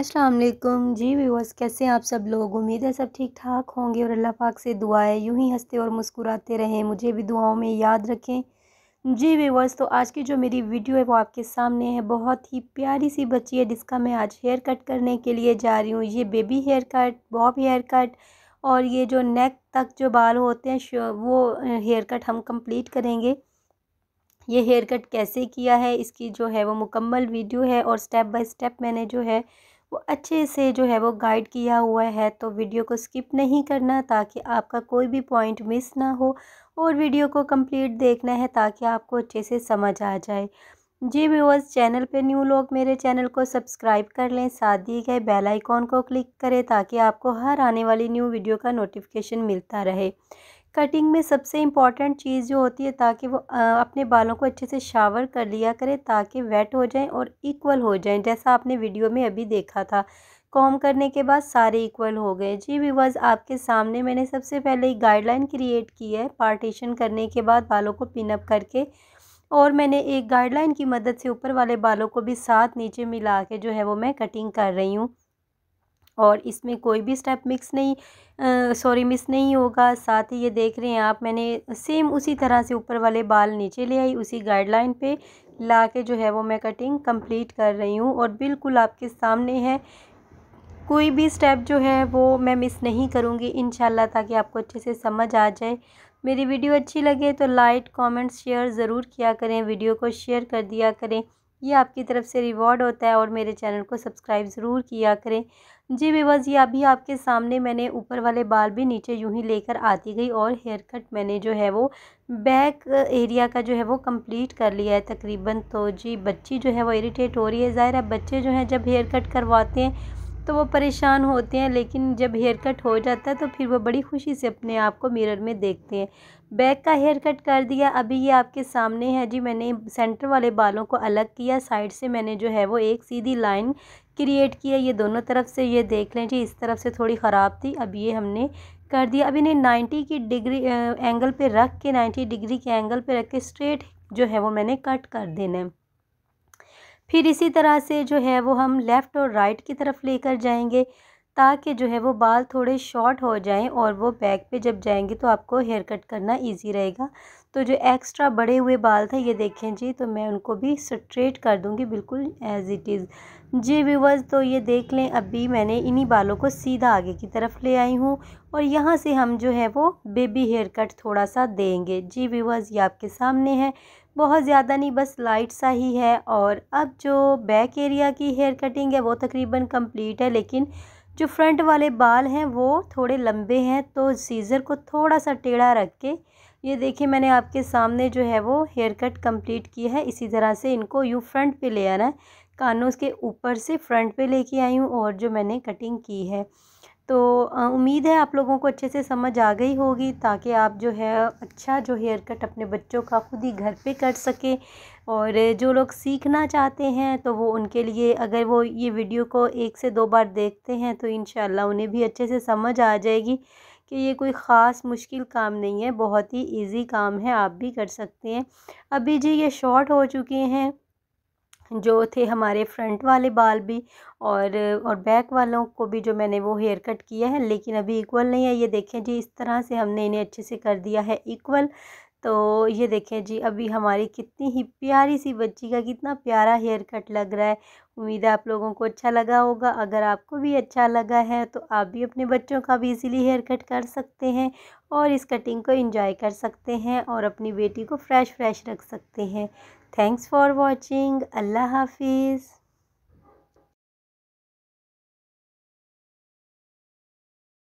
अस्सलाम वालेकुम जी व्यूअर्स कैसे हैं आप सब लोग उम्मीद है सब ठीक ठाक होंगे और अल्लाह पाक से दुआएं यूं यूँ ही हंसते और मुस्कुराते रहें मुझे भी दुआओं में याद रखें जी व्यूअर्स तो आज की जो मेरी वीडियो है वो आपके सामने है बहुत ही प्यारी सी बच्ची है जिसका मैं आज हेयर कट करने के लिए जा रही हूँ ये baby haircut bob haircut और ये जो नेक तक जो बाल होते हैं वो हेयर कट हम कंप्लीट करेंगे ये हेयर कट कैसे किया है इसकी जो है वो मुकम्मल वीडियो है और स्टेप बाय स्टेप मैंने जो है वो अच्छे से जो है वो गाइड किया हुआ है तो वीडियो को स्किप नहीं करना ताकि आपका कोई भी पॉइंट मिस ना हो और वीडियो को कंप्लीट देखना है ताकि आपको अच्छे से समझ आ जाए जी व्यूअर्स चैनल पे न्यू लोग मेरे चैनल को सब्सक्राइब कर लें साथ दिए गए बेल आइकॉन को क्लिक करें ताकि आपको हर आने वाली न्यू वीडियो का नोटिफिकेशन मिलता रहे कटिंग में सबसे इम्पॉर्टेंट चीज़ जो होती है ताकि वो अपने बालों को अच्छे से शावर कर लिया करें ताकि वेट हो जाएं और इक्वल हो जाएं जैसा आपने वीडियो में अभी देखा था कॉम करने के बाद सारे इक्वल हो गए जी विवाज आपके सामने मैंने सबसे पहले एक गाइडलाइन क्रिएट की है पार्टीशन करने के बाद बालों को पिनअप करके और मैंने एक गाइडलाइन की मदद से ऊपर वाले बालों को भी साथ नीचे मिला के जो है वो मैं कटिंग कर रही हूँ और इसमें कोई भी स्टेप मिक्स नहीं सॉरी मिस नहीं होगा साथ ही ये देख रहे हैं आप मैंने सेम उसी तरह से ऊपर वाले बाल नीचे ले आई उसी गाइडलाइन पे ला के जो है वो मैं कटिंग कंप्लीट कर रही हूँ और बिल्कुल आपके सामने है कोई भी स्टेप जो है वो मैं मिस नहीं करूँगी इन ताकि आपको अच्छे से समझ आ जाए मेरी वीडियो अच्छी लगे तो लाइक कमेंट शेयर ज़रूर किया करें वीडियो को शेयर कर दिया करें ये आपकी तरफ से रिवॉर्ड होता है और मेरे चैनल को सब्सक्राइब ज़रूर किया करें जी बेबस ये अभी आपके सामने मैंने ऊपर वाले बाल भी नीचे यूं ही लेकर आती गई और हेयर कट मैंने जो है वो बैक एरिया का जो है वो कंप्लीट कर लिया है तकरीबन तो जी बच्ची जो है वो इरीटेट हो रही है ज़ाहिर है बच्चे जो हैं जब हेयर कट करवाते हैं तो वो परेशान होते हैं लेकिन जब हेयर कट हो जाता है तो फिर वो बड़ी खुशी से अपने आप को मिरर में देखते हैं बैक का हेयर कट कर दिया अभी ये आपके सामने है जी मैंने सेंटर वाले बालों को अलग किया साइड से मैंने जो है वो एक सीधी लाइन क्रिएट किया ये दोनों तरफ से ये देख लें जी इस तरफ से थोड़ी ख़राब थी अब ये हमने कर दिया अभी इन्हें नाइन्टी की डिग्री एंगल पर रख के नाइन्टी डिग्री के एंगल पर रख के स्ट्रेट जो है वो मैंने कट कर देना है फिर इसी तरह से जो है वो हम लेफ़्ट और राइट की तरफ लेकर जाएंगे ताकि जो है वो बाल थोड़े शॉर्ट हो जाएं और वो बैक पे जब जाएंगे तो आपको हेयर कट करना इजी रहेगा तो जो एक्स्ट्रा बड़े हुए बाल थे ये देखें जी तो मैं उनको भी स्ट्रेट कर दूंगी बिल्कुल एज़ इट इज़ जी व्यूवर्स तो ये देख लें अभी मैंने इन्हीं बालों को सीधा आगे की तरफ ले आई हूँ और यहाँ से हम जो है वो बेबी हेयर कट थोड़ा सा देंगे जी व्यूवर्स ये आपके सामने है बहुत ज़्यादा नहीं बस लाइट सा ही है और अब जो बैक एरिया की हेयर कटिंग है वो तकरीबन कम्प्लीट है लेकिन जो फ्रंट वाले बाल हैं वो थोड़े लंबे हैं तो सीज़र को थोड़ा सा टेढ़ा रख के ये देखिए मैंने आपके सामने जो है वो हेयर कट कंप्लीट किया है इसी तरह से इनको यूँ फ्रंट पे ले आना है कानों के ऊपर से फ्रंट पे लेके आई हूँ और जो मैंने कटिंग की है तो उम्मीद है आप लोगों को अच्छे से समझ आ गई होगी ताकि आप जो है अच्छा जो हेयर कट अपने बच्चों का खुद ही घर पे कर सकें और जो लोग सीखना चाहते हैं तो वो उनके लिए अगर वो ये वीडियो को एक से दो बार देखते हैं तो इन उन्हें भी अच्छे से समझ आ जाएगी कि ये कोई ख़ास मुश्किल काम नहीं है बहुत ही इजी काम है आप भी कर सकते हैं अभी जी ये शॉर्ट हो चुके हैं जो थे हमारे फ्रंट वाले बाल भी और और बैक वालों को भी जो मैंने वो हेयर कट किया है लेकिन अभी इक्वल नहीं है ये देखें जी इस तरह से हमने इन्हें अच्छे से कर दिया है इक्वल तो ये देखें जी अभी हमारी कितनी ही प्यारी सी बच्ची का कितना प्यारा हेयर कट लग रहा है उम्मीद है आप लोगों को अच्छा लगा होगा अगर आपको भी अच्छा लगा है तो आप भी अपने बच्चों का भी इजीली हेयर कट कर सकते हैं और इस कटिंग को एंजॉय कर सकते हैं और अपनी बेटी को फ्रेश फ्रेश रख सकते हैं थैंक्स फॉर वॉचिंग अल्लाह हाफिज़